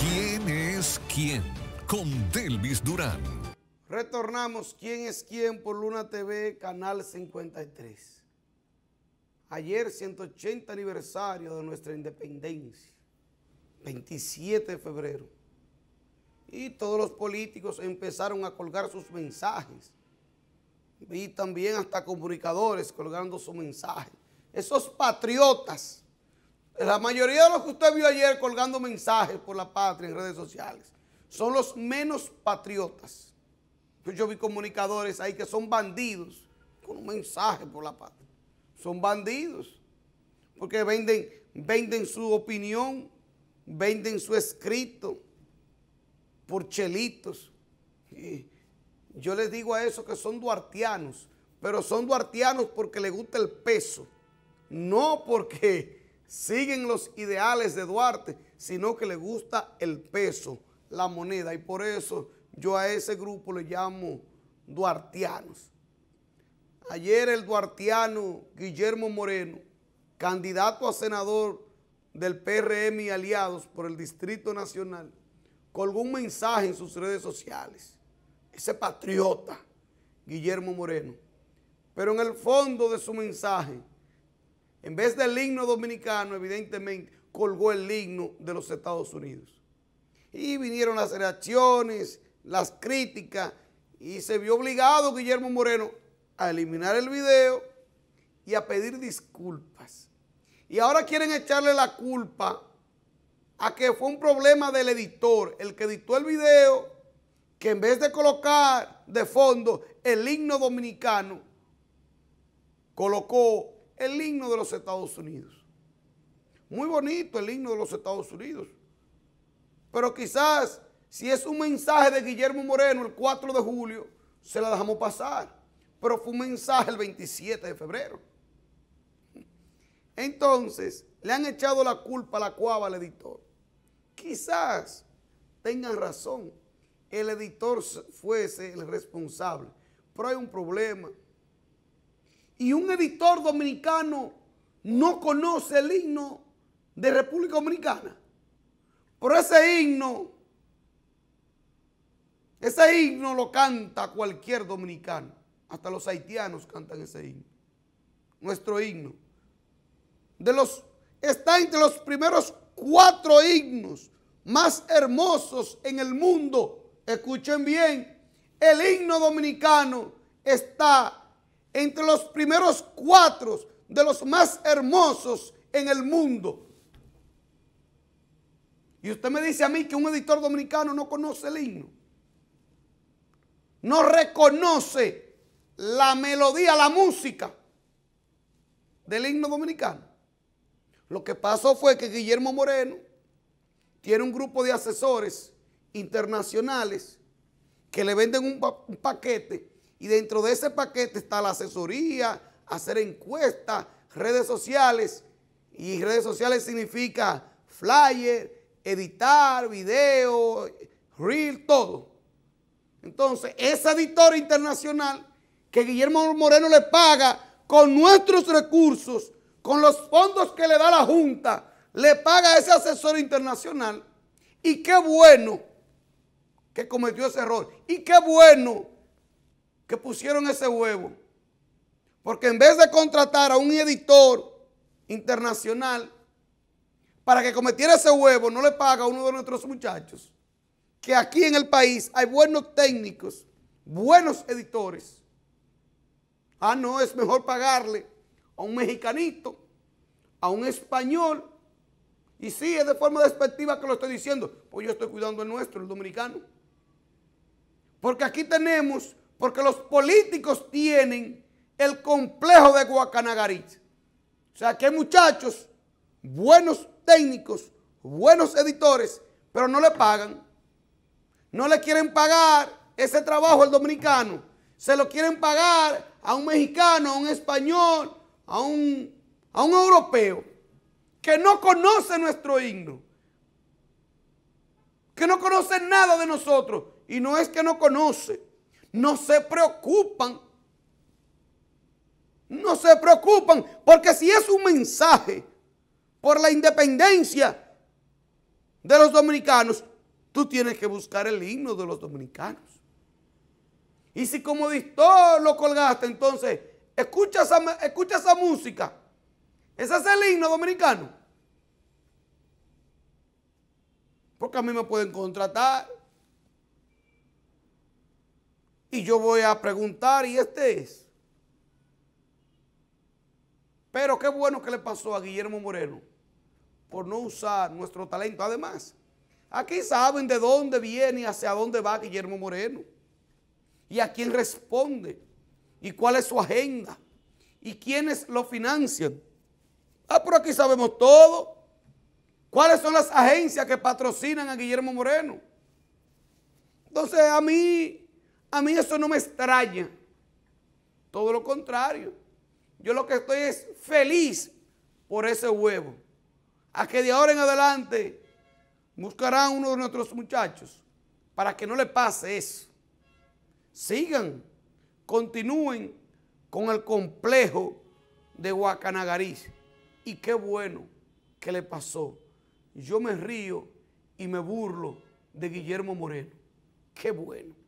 ¿Quién es quién? Con Delvis Durán. Retornamos ¿Quién es quién? por Luna TV, Canal 53. Ayer 180 aniversario de nuestra independencia, 27 de febrero. Y todos los políticos empezaron a colgar sus mensajes. Y también hasta comunicadores colgando su mensaje. Esos patriotas la mayoría de los que usted vio ayer colgando mensajes por la patria en redes sociales son los menos patriotas. Pues yo vi comunicadores ahí que son bandidos con un mensaje por la patria. Son bandidos porque venden, venden su opinión, venden su escrito por chelitos. yo les digo a eso que son duartianos, pero son duartianos porque les gusta el peso, no porque siguen los ideales de Duarte, sino que le gusta el peso, la moneda. Y por eso yo a ese grupo le llamo duartianos. Ayer el duartiano Guillermo Moreno, candidato a senador del PRM y aliados por el Distrito Nacional, colgó un mensaje en sus redes sociales. Ese patriota, Guillermo Moreno. Pero en el fondo de su mensaje, en vez del himno dominicano, evidentemente, colgó el himno de los Estados Unidos. Y vinieron las reacciones, las críticas, y se vio obligado Guillermo Moreno a eliminar el video y a pedir disculpas. Y ahora quieren echarle la culpa a que fue un problema del editor, el que editó el video, que en vez de colocar de fondo el himno dominicano, colocó el himno de los Estados Unidos. Muy bonito el himno de los Estados Unidos. Pero quizás si es un mensaje de Guillermo Moreno el 4 de julio, se la dejamos pasar. Pero fue un mensaje el 27 de febrero. Entonces, le han echado la culpa a la cuava al editor. Quizás tengan razón. El editor fuese el responsable. Pero hay un problema y un editor dominicano no conoce el himno de República Dominicana. Pero ese himno, ese himno lo canta cualquier dominicano. Hasta los haitianos cantan ese himno. Nuestro himno. De los, está entre los primeros cuatro himnos más hermosos en el mundo. Escuchen bien, el himno dominicano está entre los primeros cuatro de los más hermosos en el mundo. Y usted me dice a mí que un editor dominicano no conoce el himno, no reconoce la melodía, la música del himno dominicano. Lo que pasó fue que Guillermo Moreno tiene un grupo de asesores internacionales que le venden un, paquete y dentro de ese paquete está la asesoría, hacer encuestas, redes sociales. Y redes sociales significa flyer, editar, video, reel, todo. Entonces, esa editor internacional que Guillermo Moreno le paga con nuestros recursos, con los fondos que le da la Junta, le paga a ese asesor internacional. Y qué bueno que cometió ese error. Y qué bueno que pusieron ese huevo. Porque en vez de contratar a un editor internacional para que cometiera ese huevo, no le paga a uno de nuestros muchachos. Que aquí en el país hay buenos técnicos, buenos editores. Ah, no, es mejor pagarle a un mexicanito, a un español. Y sí, es de forma despectiva que lo estoy diciendo. Pues yo estoy cuidando el nuestro, el dominicano. Porque aquí tenemos porque los políticos tienen el complejo de Guacanagarit. O sea que hay muchachos, buenos técnicos, buenos editores, pero no le pagan. No le quieren pagar ese trabajo al dominicano. Se lo quieren pagar a un mexicano, a un español, a un, a un europeo que no conoce nuestro himno, que no conoce nada de nosotros. Y no es que no conoce, no se preocupan. No se preocupan, porque si es un mensaje por la independencia de los dominicanos, tú tienes que buscar el himno de los dominicanos. Y si como distor lo colgaste, entonces escucha esa, escucha esa música. Ese es el himno dominicano. Porque a mí me pueden contratar y yo voy a preguntar, ¿y este es? Pero qué bueno que le pasó a Guillermo Moreno por no usar nuestro talento. Además, aquí saben de dónde viene y hacia dónde va Guillermo Moreno. Y a quién responde. Y cuál es su agenda. Y quiénes lo financian. Ah, pero aquí sabemos todo. ¿Cuáles son las agencias que patrocinan a Guillermo Moreno? Entonces, a mí a mí eso no me extraña. Todo lo contrario. Yo lo que estoy es feliz por ese huevo. A que de ahora en adelante buscarán uno de nuestros muchachos para que no le pase eso. Sigan, continúen con el complejo de Guacanagariz. Y qué bueno que le pasó. Yo me río y me burlo de Guillermo Moreno. Qué bueno.